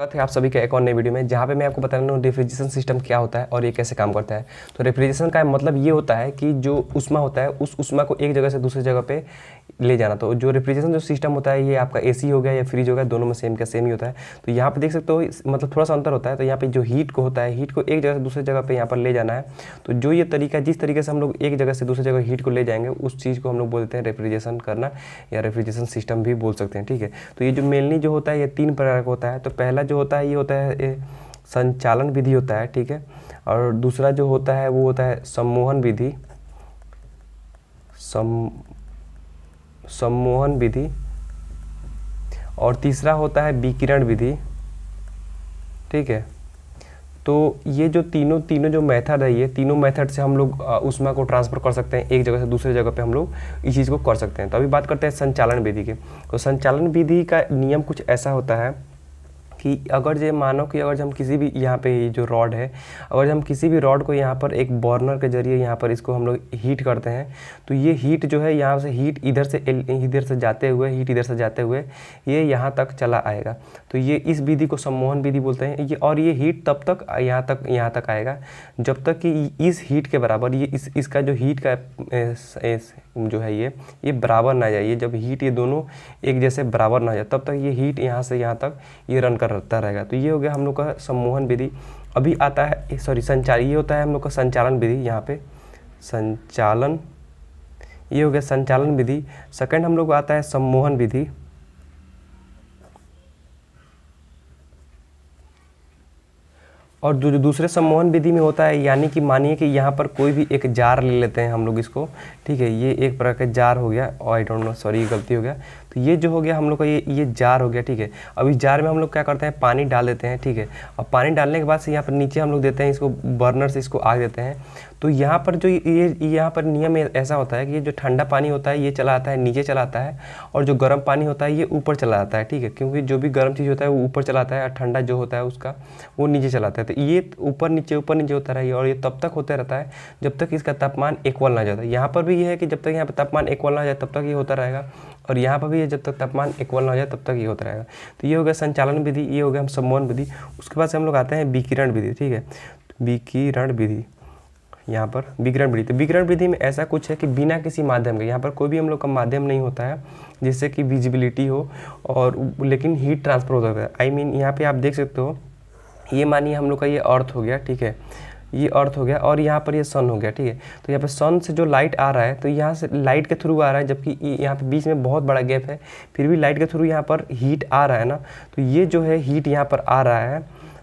स्वागत है आप सभी का एक और नई वीडियो में जहाँ पे मैं आपको रहा हूँ रेफ्रिजरेशन सिस्टम क्या होता है और ये कैसे काम करता है तो रेफ्रिजरेशन का मतलब ये होता है कि जो उष्मा होता है उस उष्मा को एक जगह से दूसरी जगह पे ले जाना तो जो रेफ्रिजरेशन जो सिस्टम होता है ये आपका एसी हो गया या फ्रिज हो गया दोनों में सेम का सेम ही होता है तो यहाँ पर देख सकते हो मतलब थोड़ा सा अंतर होता है तो यहाँ पर जो हीट को होता है हीट को एक जगह से दूसरी जगह पर यहाँ पर ले जाना है तो जो ये तरीका जिस तरीके से हम लोग एक जगह से दूसरी जगह हीट को ले जाएंगे उस चीज़ को हम लोग बोलते हैं रेफ्रिजरेशन करना या रेफ्रिजरेशन सिस्टम भी बोल सकते हैं ठीक है तो ये जो मेनली जो होता है ये तीन प्रकार का होता है तो पहला जो होता है ये होता है संचालन विधि होता है ठीक है और दूसरा जो होता है वो होता है सम्मोहन विधि सम सम्मोहन विधि और तीसरा होता है विकिरण विधि ठीक है तो ये जो तीनों तीनों जो मेथड है ये तीनों मेथड से हम लोग उष्मा को ट्रांसफ़र कर सकते हैं एक जगह से दूसरे जगह पे हम लोग इस चीज़ को कर सकते हैं तो अभी बात करते हैं संचालन विधि के तो संचालन विधि का नियम कुछ ऐसा होता है कि अगर जो मानो कि अगर हम किसी भी यहाँ पे जो रॉड है अगर हम किसी भी रॉड को यहाँ पर एक बॉर्नर के जरिए यहाँ पर इसको हम लोग हीट करते हैं तो ये हीट जो है यहाँ से हीट इधर से इधर से जाते हुए हीट इधर से जाते हुए ये यहाँ तक चला आएगा तो ये इस विधि को सम्मोहन विधि बोलते हैं ये और ये हीट तब तक यहाँ तक यहाँ तक आएगा जब तक कि इस हीट के बराबर ये इस इसका जो हीट का जो है ये ये बराबर ना जाए ये जब हीट ये दोनों एक जैसे बराबर ना जाए तब तक ये हीट यहाँ से यहाँ तक ये रन करता रहेगा तो ये हो गया हम लोग का सम्मोहन विधि अभी आता है सॉरी संचार ये होता है हम लोग का संचालन विधि यहाँ पे संचालन ये हो गया संचालन विधि सेकेंड हम लोग आता है सम्मोहन विधि और जो दूसरे सम्मोहन विधि में होता है यानी कि मानिए कि यहाँ पर कोई भी एक जार ले लेते हैं हम लोग इसको ठीक है ये एक प्रकार का जार हो गया और आई डोंट नो सॉरी गलती हो गया तो ये जो हो गया हम लोग का ये ये जार हो गया ठीक है अब इस जार में हम लोग क्या करते हैं पानी डाल देते हैं ठीक है अब पानी डालने के बाद से यहाँ पर नीचे हम लोग देते हैं इसको बर्नर से इसको आग देते हैं तो यहाँ पर जो ये यहाँ पर नियम ऐसा होता है कि ये जो ठंडा पानी होता है ये चला आता है नीचे चला आता है और जो गर्म पानी होता है ये ऊपर चला आता है ठीक है क्योंकि जो भी गर्म चीज़ होता है वो ऊपर चलाता है और ठंडा जो होता है उसका वो नीचे चलाता है तो ये ऊपर नीचे ऊपर नीचे होता रहा है और ये तब तक होते रहता है जब तक इसका तापमान इक्वल ना जाता यहाँ पर भी ये है कि जब तक यहाँ पर तापमान इक्वल ना जाए तब तक ये होता रहेगा और यहाँ पर भी ये जब तक तापमान इक्वल ना हो जाए तब तक ये होता रहेगा तो ये हो गया संचालन विधि ये हो गया हम सम्मोहन विधि उसके बाद से हम लोग आते हैं विकिरण विधि ठीक है विकिरण विधि यहाँ पर विकिरण विधि तो विकिरण विधि में ऐसा कुछ है कि बिना किसी माध्यम के यहाँ पर कोई भी हम लोग का माध्यम नहीं होता है जिससे कि विजिबिलिटी हो और लेकिन हीट ट्रांसफर हो जाता है आई मीन यहाँ पे आप देख सकते हो ये मानिए हम लोग का ये अर्थ हो गया ठीक है ये अर्थ हो गया और यहाँ पर ये सन हो गया ठीक है तो यहाँ पे सन से जो लाइट आ रहा है तो यहाँ से लाइट के थ्रू आ रहा है जबकि यहाँ पे बीच में बहुत बड़ा गैप है फिर भी लाइट के थ्रू यहाँ पर हीट आ रहा है ना तो ये जो है हीट यहाँ पर आ रहा है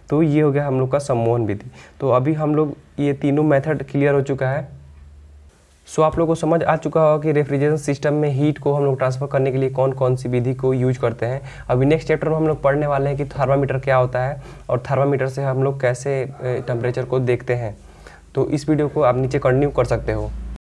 तो ये हो गया हम लोग का सम्मोहन विधि तो अभी हम लोग ये तीनों मेथड क्लियर हो चुका है सो आप लोगों को समझ आ चुका होगा कि रेफ्रिजरेशन सिस्टम में हीट को हम लोग ट्रांसफ़र करने के लिए कौन कौन सी विधि को यूज करते हैं अभी नेक्स्ट चैप्टर में हम लोग पढ़ने वाले हैं कि थर्मामीटर क्या होता है और थर्मामीटर से हम लोग कैसे टेम्परेचर को देखते हैं तो इस वीडियो को आप नीचे कंटिन्यू कर सकते हो